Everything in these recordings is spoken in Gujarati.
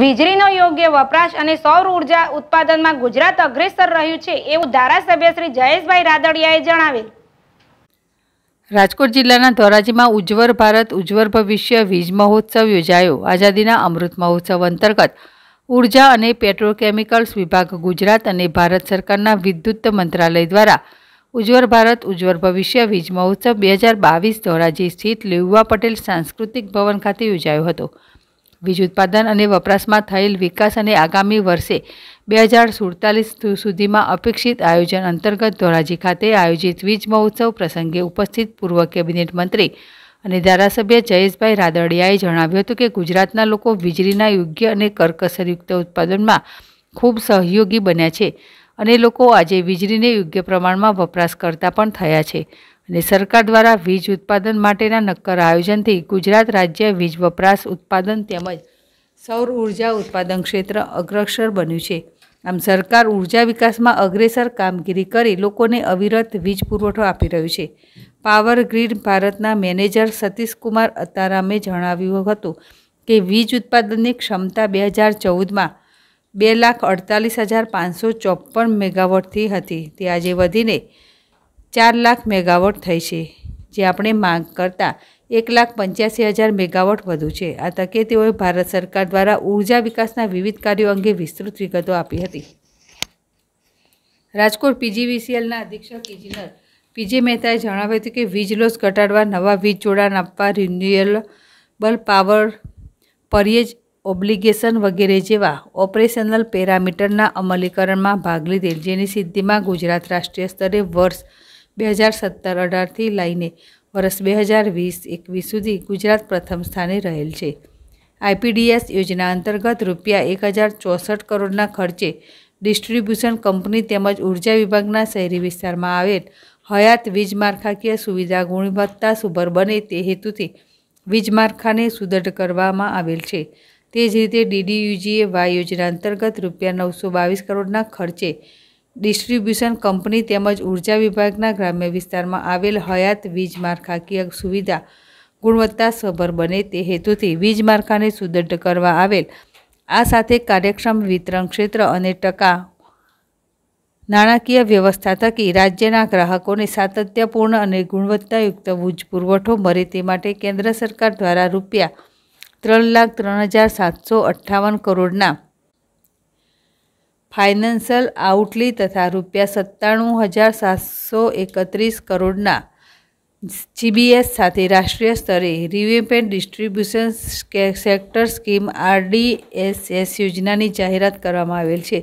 વીજળીનો યોગ્ય વપરાશ અને સૌર ઉર્જા ઉત્પાદનમાં ગુજરાત અગ્રેસર રહ્યું છે એવું ધારાસભ્ય શ્રી જયેશભાઈ રાદડિયાએ જણાવેલ રાજકોટ જિલ્લાના ધોરાજીમાં ઉજ્જવળ ભારત ઉજ્જવળ ભવિષ્ય વીજ મહોત્સવ યોજાયો આઝાદીના અમૃત મહોત્સવ અંતર્ગત ઉર્જા અને પેટ્રોકેમિકલ્સ વિભાગ ગુજરાત અને ભારત સરકારના વિદ્યુત મંત્રાલય દ્વારા ઉજ્જવળ ભારત ઉજ્જવળ ભવિષ્ય વીજ મહોત્સવ બે હજાર બાવીસ ધોરાજી સ્થિત લેઉવા પટેલ સાંસ્કૃતિક ભવન ખાતે યોજાયો હતો વીજ ઉત્પાદન અને વપરાશમાં થયેલ વિકાસ અને આગામી વર્ષે બે હજાર સુડતાલીસ સુધીમાં અપેક્ષિત આયોજન અંતર્ગત ધોરાજી ખાતે આયોજિત વીજ મહોત્સવ પ્રસંગે ઉપસ્થિત પૂર્વ કેબિનેટ મંત્રી અને ધારાસભ્ય જયેશભાઈ રાદડિયાએ જણાવ્યું હતું કે ગુજરાતના લોકો વીજળીના યોગ્ય અને કરકસરયુક્ત ઉત્પાદનમાં ખૂબ સહયોગી બન્યા છે અને લોકો આજે વીજળીને યોગ્ય પ્રમાણમાં વપરાશ કરતા પણ થયા છે અને સરકાર દ્વારા વીજ ઉત્પાદન માટેના નક્કર આયોજનથી ગુજરાત રાજ્ય વીજ વપરાશ ઉત્પાદન તેમજ સૌર ઉર્જા ઉત્પાદન ક્ષેત્ર અગ્રસર બન્યું છે આમ સરકાર ઉર્જા વિકાસમાં અગ્રેસર કામગીરી કરી લોકોને અવિરત વીજ પુરવઠો આપી રહ્યું છે પાવર ગ્રીડ ભારતના મેનેજર સતીશકુમાર અતારામે જણાવ્યું હતું કે વીજ ઉત્પાદનની ક્ષમતા બે હજાર ચૌદમાં બે લાખ અડતાલીસ હજાર પાંચસો ચોપન મેગાવોટથી હતી તે આજે વધીને ચાર લાખ મેગાવોટ થઈ છે જે આપણે માંગ કરતાં એક લાખ પંચ્યાસી હજાર મેગાવોટ વધુ છે આ તકે તેઓએ ભારત સરકાર દ્વારા ઉર્જા વિકાસના વિવિધ કાર્યો અંગે વિસ્તૃત વિગતો આપી હતી રાજકોટ પીજીવીસીએલના અધિક્ષક ઇજનર પીજી મહેતાએ જણાવ્યું હતું કે વીજ લોસ ઘટાડવા નવા વીજ જોડાણ આપવા રિન્યુએબલ પાવર પરેજ ઓબ્લિગેશન વગેરે જેવા ઓપરેશનલ પેરામીટરના અમલીકરણમાં ભાગ લીધેલ જેની સિદ્ધિમાં ગુજરાત રાષ્ટ્રીય સ્તરે વર્ષ બે હજાર સત્તર અઢારથી લઈને વર્ષ બે હજાર વીસ એકવીસ સુધી ગુજરાત પ્રથમ સ્થાને રહેલ છે આઈપીડીએસ યોજના અંતર્ગત રૂપિયા એક હજાર ચોસઠ કરોડના ખર્ચે ડિસ્ટ્રીબ્યુશન કંપની તેમજ ઉર્જા વિભાગના શહેરી વિસ્તારમાં આવેલ હયાત વીજ માળખાકીય સુવિધા ગુણવત્તા સુભર બને તે હેતુથી વીજ માળખાને સુદૃઢ કરવામાં આવેલ છે તે જ રીતે ડીડીયુજીએ વાય યોજના અંતર્ગત રૂપિયા નવસો બાવીસ કરોડના ખર્ચે ડિસ્ટ્રીબ્યુશન કંપની તેમજ ઉર્જા વિભાગના ગ્રામ્ય વિસ્તારમાં આવેલ હયાત વીજ માળખાકીય સુવિધા ગુણવત્તાસભર બને તે હેતુથી વીજ માળખાને સુદૃઢ કરવા આવેલ આ સાથે કાર્યક્ષમ વિતરણ ક્ષેત્ર અને ટકા નાણાકીય વ્યવસ્થા થકી રાજ્યના ગ્રાહકોને સાતત્યપૂર્ણ અને ગુણવત્તાયુક્ત વીજ પુરવઠો મળે તે માટે કેન્દ્ર સરકાર દ્વારા રૂપિયા ત્રણ લાખ ત્રણ હજાર સાતસો અઠ્ઠાવન કરોડના ફાઇનાન્શિયલ આઉટલી તથા રૂપિયા સત્તાણું હજાર સાતસો એકત્રીસ કરોડના જીબીએસ સાથે રાષ્ટ્રીય સ્તરે revamped distribution sector scheme RDSS યોજનાની જાહેરાત કરવામાં આવેલ છે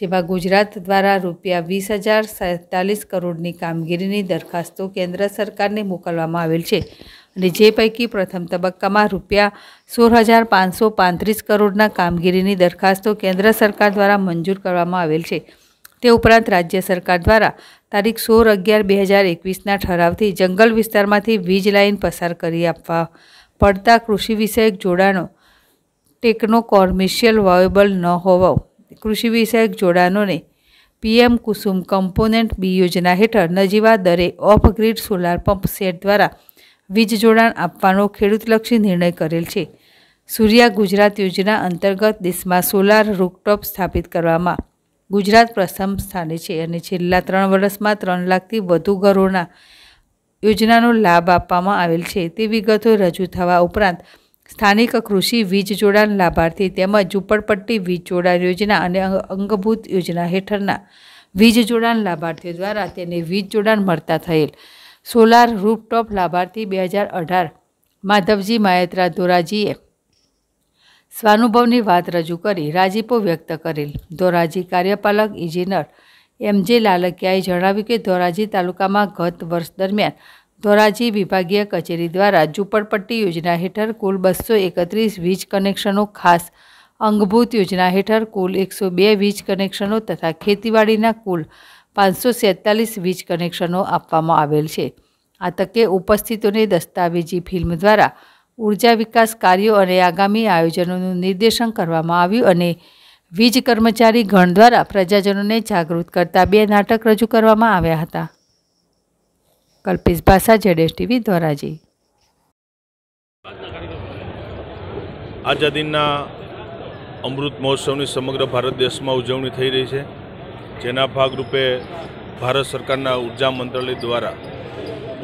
જેમાં ગુજરાત દ્વારા રૂપિયા વીસ હજાર કરોડની કામગીરીની દરખાસ્તો કેન્દ્ર સરકારને મોકલવામાં આવેલ છે અને જે પૈકી પ્રથમ તબક્કામાં રૂપિયા સોળ હજાર પાંચસો પાંત્રીસ કરોડના કામગીરીની દરખાસ્તો કેન્દ્ર સરકાર દ્વારા મંજૂર કરવામાં આવેલ છે તે ઉપરાંત રાજ્ય સરકાર દ્વારા તારીખ સોળ અગિયાર બે હજાર એકવીસના ઠરાવથી જંગલ વિસ્તારમાંથી વીજ લાઇન પસાર કરી આપવા પડતા કૃષિ વિષયક જોડાણો ટેકનો કોમર્શિયલ વાયેબલ ન હોવા કૃષિ વિષયક જોડાણોને પીએમ કુસુમ કમ્પોનન્ટ બી યોજના હેઠળ નજીવા દરે off grid solar pump set દ્વારા વીજ જોડાણ આપવાનો ખેડૂતલક્ષી નિર્ણય કરેલ છે સૂર્યા ગુજરાત યોજના અંતર્ગત દેશમાં સોલાર રૂકટોપ સ્થાપિત કરવામાં ગુજરાત પ્રથમ સ્થાને છે અને છેલ્લા ત્રણ વર્ષમાં ત્રણ લાખથી વધુ ઘરોના યોજનાનો લાભ આપવામાં આવેલ છે તે વિગતો રજૂ થવા ઉપરાંત સ્થાનિક કૃષિ વીજ જોડાણ લાભાર્થી તેમજ ઝુંપડપટ્ટી વીજ જોડાણ યોજના અને અંગભૂત યોજના હેઠળના વીજ જોડાણ લાભાર્થીઓ દ્વારા તેને વીજ જોડાણ મળતા થયેલ સોલાર રૂપટોપ લાભાર્થી બે હજાર અઢાર માધવજી માયત્રા ધોરાજીએ સ્વાનુભવની વાત રજૂ કરી રાજીપો વ્યક્ત કરેલ ધોરાજી કાર્યપાલક ઇજનેર એમ જે લાલકિયાએ જણાવ્યું કે ધોરાજી તાલુકામાં ગત વર્ષ દરમિયાન ધોરાજી વિભાગીય કચેરી દ્વારા ઝુંપડપટ્ટી યોજના હેઠળ કુલ બસો એકત્રીસ વીજ કનેક્શનો ખાસ અંગભૂત યોજના હેઠળ કુલ એકસો બે વીજ કનેક્શનો તથા ખેતીવાડીના કુલ પાંચસો સેતાલીસ વીજ કનેક્શનો આપવામાં આવેલ છે આ તકે ઉપસ્થિતોને દસ્તાવેજી ફિલ્મ દ્વારા ઉર્જા વિકાસ કાર્યો અને આગામી આયોજનોનું નિર્દેશન કરવામાં આવ્યું અને વીજ કર્મચારી ગણ દ્વારા પ્રજાજનોને જાગૃત કરતા બે નાટક રજૂ કરવામાં આવ્યા હતા કલ્પેશ ભાષા જેડેશ ટીવી ધોરાજી આઝાદીના અમૃત મહોત્સવની સમગ્ર ભારત દેશમાં ઉજવણી થઈ રહી છે જેના ભાગરૂપે ભારત સરકારના ઉર્જા મંત્રાલય દ્વારા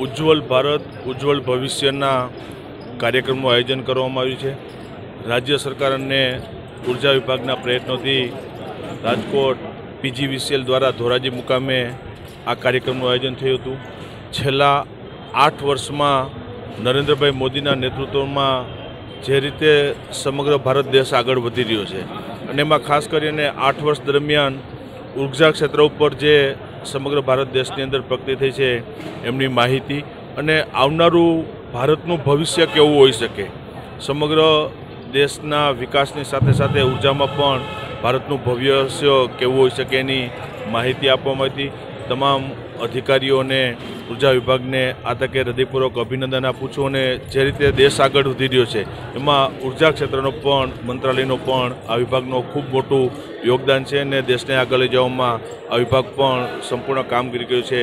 ઉજ્જવલ ભારત ઉજ્જવલ ભવિષ્યના કાર્યક્રમનું આયોજન કરવામાં આવ્યું છે રાજ્ય સરકાર અને ઉર્જા વિભાગના પ્રયત્નોથી રાજકોટ પીજીવીસીએલ દ્વારા ધોરાજી મુકામે આ કાર્યક્રમનું આયોજન થયું હતું છેલ્લા આઠ વર્ષમાં નરેન્દ્રભાઈ મોદીના નેતૃત્વમાં જે રીતે સમગ્ર ભારત દેશ આગળ વધી રહ્યો છે અને એમાં ખાસ કરીને આઠ વર્ષ દરમિયાન ઉર્જા ક્ષેત્ર ઉપર જે સમગ્ર ભારત દેશની અંદર પ્રગતિ થઈ છે એમની માહિતી અને આવનારું ભારતનું ભવિષ્ય કેવું હોઈ શકે સમગ્ર દેશના વિકાસની સાથે સાથે ઉર્જામાં પણ ભારતનું ભવિષ્ય કેવું હોઈ શકે એની માહિતી આપવામાં હતી તમામ અધિકારીઓને ઉર્જા વિભાગને આ તકે હૃદયપૂર્વક અભિનંદન આપું છું અને જે રીતે દેશ આગળ વધી રહ્યો છે એમાં ઉર્જા ક્ષેત્રનો પણ મંત્રાલયનો પણ આ વિભાગનો ખૂબ મોટું યોગદાન છે અને દેશને આગળ લઈ જવામાં આ વિભાગ પણ સંપૂર્ણ કામગીરી કર્યું છે